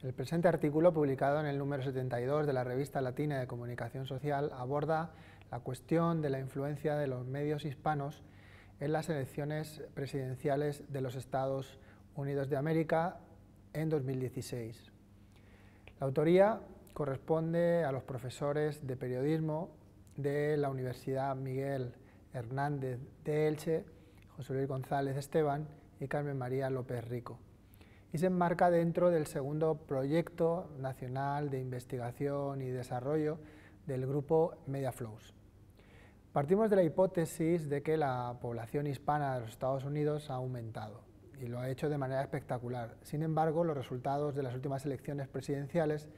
El presente artículo, publicado en el número 72 de la Revista Latina de Comunicación Social, aborda la cuestión de la influencia de los medios hispanos en las elecciones presidenciales de los Estados Unidos de América en 2016. La autoría corresponde a los profesores de periodismo de la Universidad Miguel Hernández de Elche, José Luis González Esteban y Carmen María López Rico y se enmarca dentro del segundo proyecto nacional de investigación y desarrollo del grupo MediaFlows. Partimos de la hipótesis de que la población hispana de los Estados Unidos ha aumentado y lo ha hecho de manera espectacular. Sin embargo, los resultados de las últimas elecciones presidenciales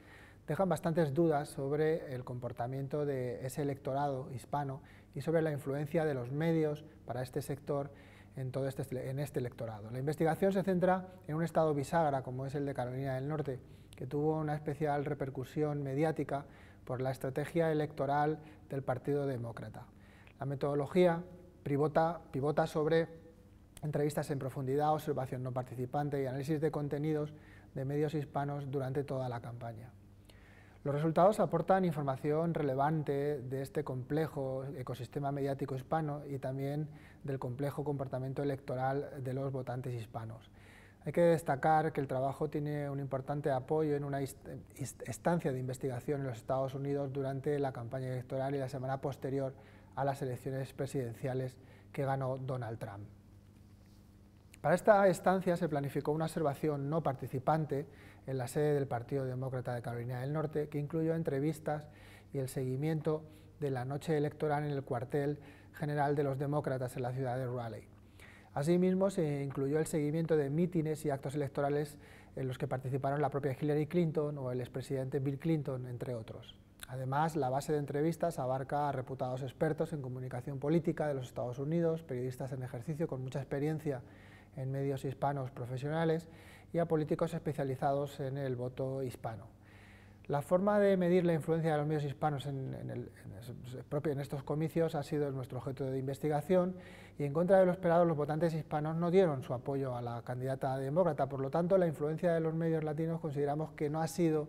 dejan bastantes dudas sobre el comportamiento de ese electorado hispano y sobre la influencia de los medios para este sector este, en, este, electorado. La investigación se centra en un estado bisagra, como es el de Carolina del Norte, que tuvo una especial repercusión mediática por la estrategia electoral del Partido Demócrata. La metodología pivota sobre entrevistas en profundidad, observación no participante y análisis de contenidos de medios hispanos durante toda la campaña. Los resultados aportan información relevante de este complejo ecosistema mediático hispano y también del complejo comportamiento electoral de los votantes hispanos. Hay que destacar que el trabajo tiene un importante apoyo en una estancia de investigación en los Estados Unidos durante la campaña electoral y la semana posterior a las elecciones presidenciales que ganó Donald Trump. Para esta estancia se planificó una observación no participante en la sede del Partido Demócrata de Carolina del Norte, que incluyó entrevistas y el seguimiento de la noche electoral en el cuartel general de los demócratas en la ciudad de Raleigh. Asimismo, se incluyó el seguimiento de mítines y actos electorales en los que participaron la propia Hillary Clinton o el expresidente Bill Clinton, entre otros. Además, la base de entrevistas abarca a reputados expertos en comunicación política de los Estados Unidos, periodistas en ejercicio con mucha experiencia en medios hispanos profesionales y a políticos especializados en el voto hispano. La forma de medir la influencia de los medios hispanos en, estos comicios ha sido nuestro objeto de investigación y en contra de lo esperado los votantes hispanos no dieron su apoyo a la candidata demócrata, por lo tanto la influencia de los medios latinos consideramos que no ha sido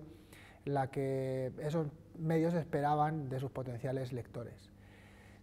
la que esos medios esperaban de sus potenciales lectores.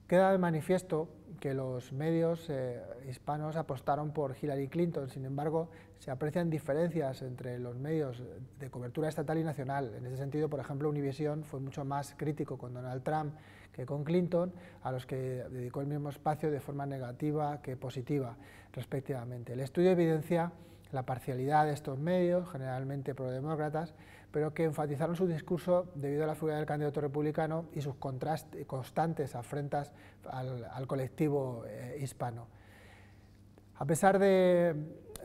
Queda de manifiesto que los medios eh, hispanos apostaron por Hillary Clinton, sin embargo, se aprecian diferencias entre los medios de cobertura estatal y nacional. En ese sentido, por ejemplo, Univision fue mucho más crítico con Donald Trump que con Clinton, a los que dedicó el mismo espacio de forma negativa que positiva, respectivamente. El estudio evidencia la parcialidad de estos medios, generalmente prodemócratas, pero que enfatizaron su discurso debido a la fuga del candidato republicano y sus constantes afrentas al, colectivo eh, hispano. A pesar de,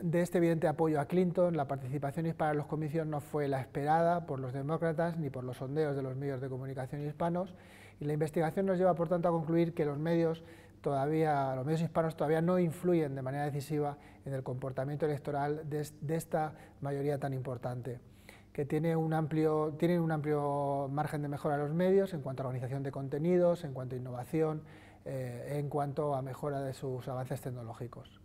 de, este evidente apoyo a Clinton, la participación hispana en los comicios no fue la esperada por los demócratas ni por los sondeos de los medios de comunicación hispanos y la investigación nos lleva, por tanto, a concluir que los medios todavía, los medios hispanos todavía no influyen de manera decisiva en el comportamiento electoral de, esta mayoría tan importante que tiene un amplio, tienen un amplio margen de mejora los medios en cuanto a organización de contenidos, en cuanto a innovación, eh, en cuanto a mejora de sus avances tecnológicos.